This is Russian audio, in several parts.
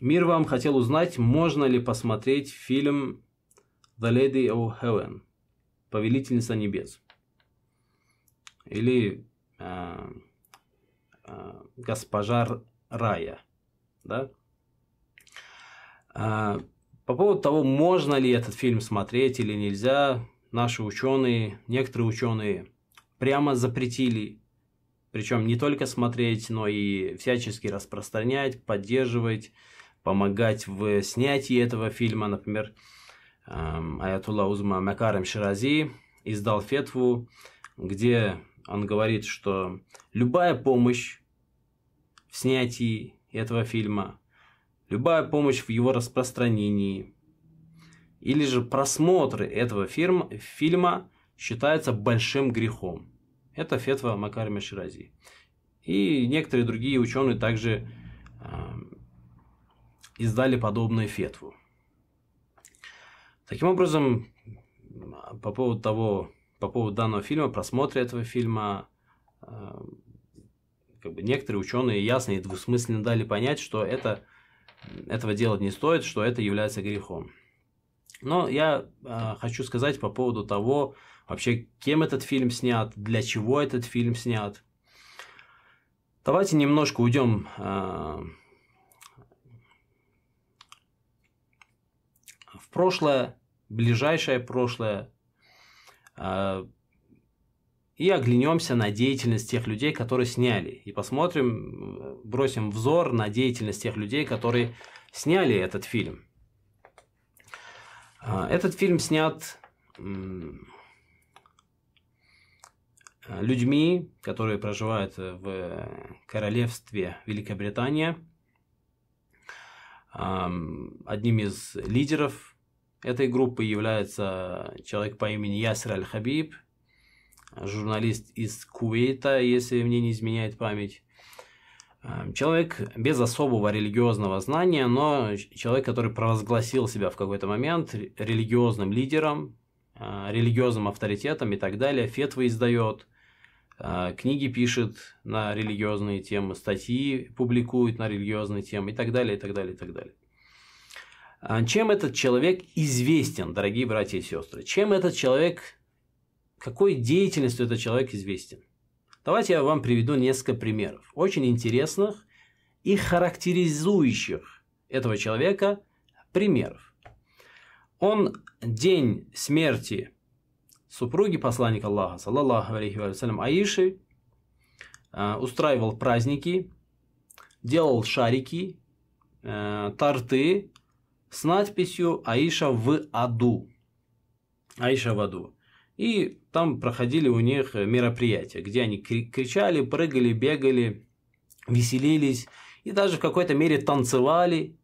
Мир вам хотел узнать, можно ли посмотреть фильм The Lady of Heaven, Повелительница небес. Или э, э, Госпожа Рая. Да? Э, по поводу того, можно ли этот фильм смотреть или нельзя, наши ученые, некоторые ученые прямо запретили, причем не только смотреть, но и всячески распространять, поддерживать помогать в снятии этого фильма. Например, эм, Аятулла Узма Макарем Ширази издал фетву, где он говорит, что любая помощь в снятии этого фильма, любая помощь в его распространении или же просмотры этого фирм, фильма считается большим грехом. Это фетва Макарма Ширази. И некоторые другие ученые также издали подобную фетву. Таким образом, по поводу того, по поводу данного фильма, просмотра этого фильма, э, как бы некоторые ученые ясно и двусмысленно дали понять, что это, этого делать не стоит, что это является грехом. Но я э, хочу сказать по поводу того, вообще, кем этот фильм снят, для чего этот фильм снят. Давайте немножко уйдем э, в прошлое, ближайшее прошлое, а, и оглянемся на деятельность тех людей, которые сняли. И посмотрим, бросим взор на деятельность тех людей, которые сняли этот фильм. А, этот фильм снят людьми, которые проживают в королевстве Великобритания – Одним из лидеров этой группы является человек по имени Ясир Аль-Хабиб, журналист из Кувейта, если мне не изменяет память. Человек без особого религиозного знания, но человек, который провозгласил себя в какой-то момент религиозным лидером, а, религиозным авторитетом и так далее, фетвы издает – а, книги пишет на религиозные темы, статьи публикует на религиозные темы и так далее, и так далее, и так далее. А, чем этот человек известен, дорогие братья и сестры? Чем этот человек, какой деятельностью этот человек известен? Давайте я вам приведу несколько примеров, очень интересных и характеризующих этого человека примеров. Он день смерти супруги посланника Аллаха, саллаллаху алейхи вассалям, Аиши, э, устраивал праздники, делал шарики, э, торты с надписью «Аиша в аду». «Аиша в аду». И там проходили у них мероприятия, где они кричали, прыгали, бегали, веселились и даже в какой-то мере танцевали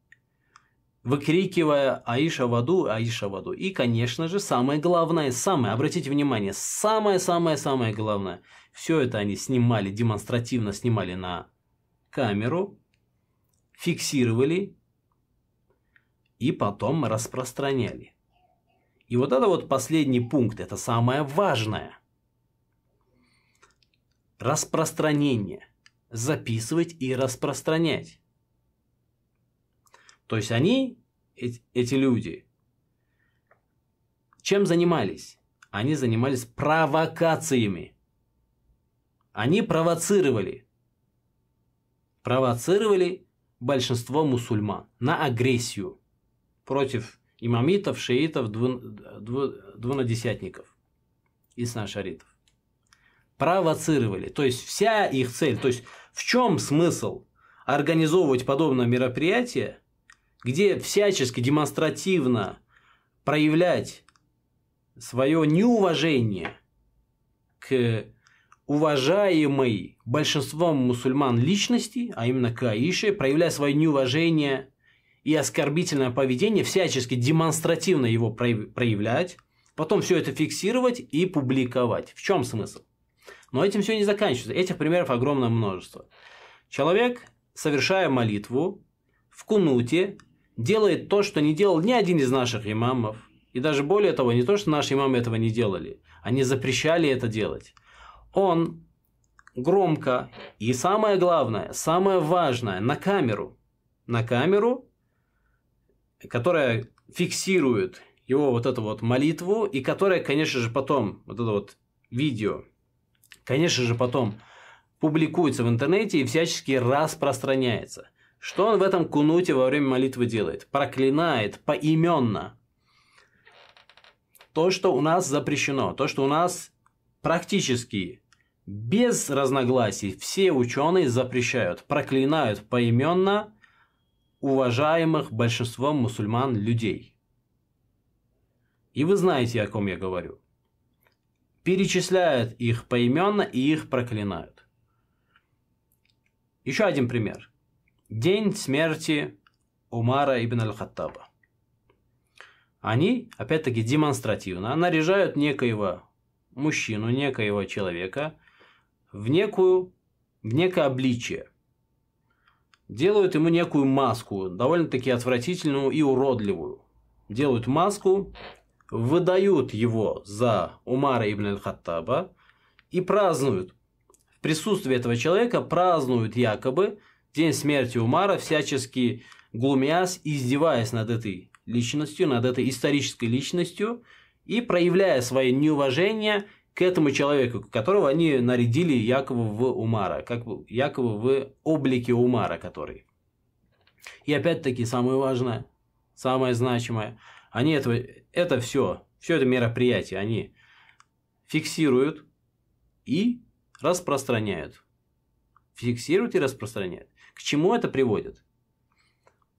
выкрикивая «Аиша в аду, Аиша в аду». И, конечно же, самое главное, самое, обратите внимание, самое-самое-самое главное, все это они снимали, демонстративно снимали на камеру, фиксировали и потом распространяли. И вот это вот последний пункт, это самое важное. Распространение. Записывать и распространять. То есть они, эти люди, чем занимались? Они занимались провокациями. Они провоцировали. Провоцировали большинство мусульман на агрессию против имамитов, шиитов, двунадесятников и снашаритов. Провоцировали. То есть вся их цель, то есть в чем смысл организовывать подобное мероприятие – где всячески демонстративно проявлять свое неуважение к уважаемой большинством мусульман личности, а именно к Аише, проявляя свое неуважение и оскорбительное поведение, всячески демонстративно его проявлять, потом все это фиксировать и публиковать. В чем смысл? Но этим все не заканчивается. Этих примеров огромное множество. Человек, совершая молитву, в кунуте делает то, что не делал ни один из наших имамов. И даже более того, не то, что наши имамы этого не делали, они запрещали это делать. Он громко и самое главное, самое важное, на камеру, на камеру, которая фиксирует его вот эту вот молитву, и которая, конечно же, потом, вот это вот видео, конечно же, потом публикуется в интернете и всячески распространяется – что он в этом кунуте во время молитвы делает? Проклинает поименно то, что у нас запрещено, то, что у нас практически без разногласий все ученые запрещают, проклинают поименно уважаемых большинством мусульман людей. И вы знаете, о ком я говорю. Перечисляют их поименно и их проклинают. Еще один пример – день смерти Умара ибн Аль-Хаттаба. Они, опять-таки, демонстративно наряжают некоего мужчину, некоего человека в, некую, в некое обличие. Делают ему некую маску, довольно-таки отвратительную и уродливую. Делают маску, выдают его за Умара ибн Аль-Хаттаба и празднуют. В присутствии этого человека празднуют якобы – день смерти Умара, всячески глумясь, издеваясь над этой личностью, над этой исторической личностью и проявляя свое неуважение к этому человеку, которого они нарядили якобы в Умара, как якобы в облике Умара, который. И опять-таки самое важное, самое значимое, они этого, это все, все это мероприятие, они фиксируют и распространяют. Фиксируют и распространяют. К чему это приводит?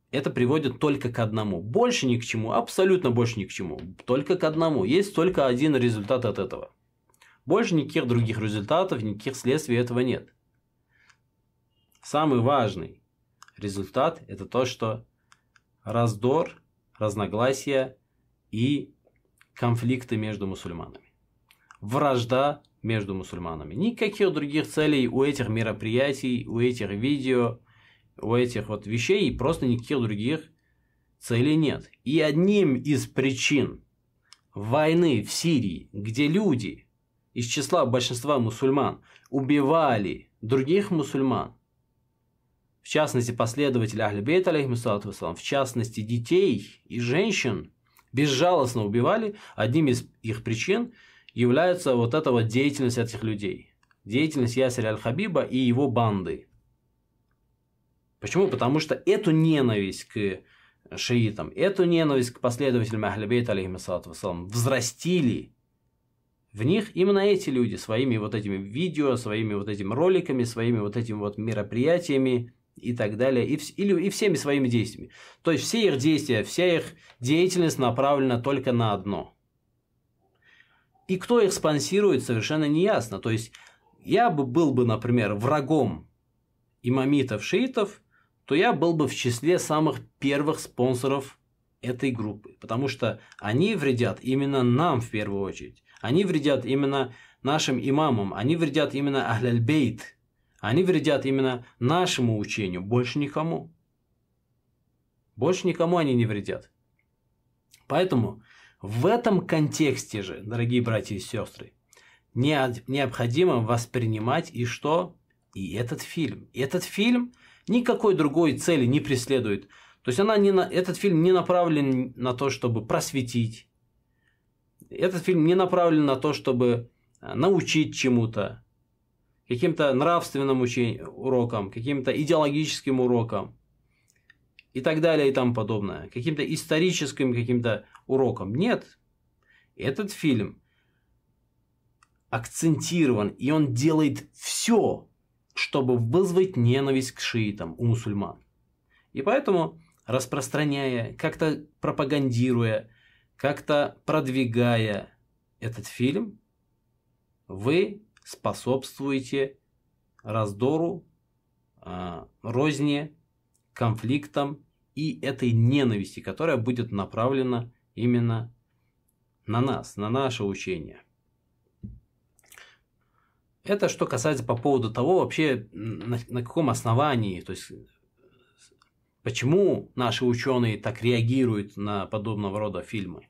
Это приводит только к одному. Больше ни к чему, абсолютно больше ни к чему. Только к одному. Есть только один результат от этого. Больше никаких других результатов, никаких следствий этого нет. Самый важный результат – это то, что раздор, разногласия и конфликты между мусульманами. Вражда между мусульманами. Никаких других целей у этих мероприятий, у этих видео, у этих вот вещей и просто никаких других целей нет. И одним из причин войны в Сирии, где люди из числа большинства мусульман убивали других мусульман, в частности последователей Ахлибейт, алейхиссалату в частности детей и женщин, безжалостно убивали, одним из их причин является вот эта вот деятельность этих людей. Деятельность Ясиля Аль-Хабиба и его банды – Почему? Потому что эту ненависть к шиитам, эту ненависть к последователям Ахлибейта, алейхиссалату вассалам, взрастили в них именно эти люди своими вот этими видео, своими вот этими роликами, своими вот этими вот мероприятиями и так далее, и, или, и всеми своими действиями. То есть все их действия, вся их деятельность направлена только на одно. И кто их спонсирует, совершенно неясно. То есть я бы был бы, например, врагом имамитов-шиитов, то я был бы в числе самых первых спонсоров этой группы, потому что они вредят именно нам в первую очередь. Они вредят именно нашим имамам, они вредят именно Ахляльбейт, они вредят именно нашему учению, больше никому. Больше никому они не вредят. Поэтому в этом контексте же, дорогие братья и сестры, необходимо воспринимать и что? И этот фильм. И этот фильм – никакой другой цели не преследует. То есть она не на... этот фильм не направлен на то, чтобы просветить. Этот фильм не направлен на то, чтобы э, научить чему-то, каким-то нравственным урокам, каким-то идеологическим урокам и так далее и тому подобное, каким-то историческим каким-то уроком. Нет, этот фильм акцентирован, и он делает все чтобы вызвать ненависть к шиитам у мусульман. И поэтому, распространяя, как-то пропагандируя, как-то продвигая этот фильм, вы способствуете раздору, а, розни, конфликтам и этой ненависти, которая будет направлена именно на нас, на наше учение. Это что касается по поводу того вообще, на, на каком основании, то есть э, почему наши ученые так реагируют на подобного рода фильмы.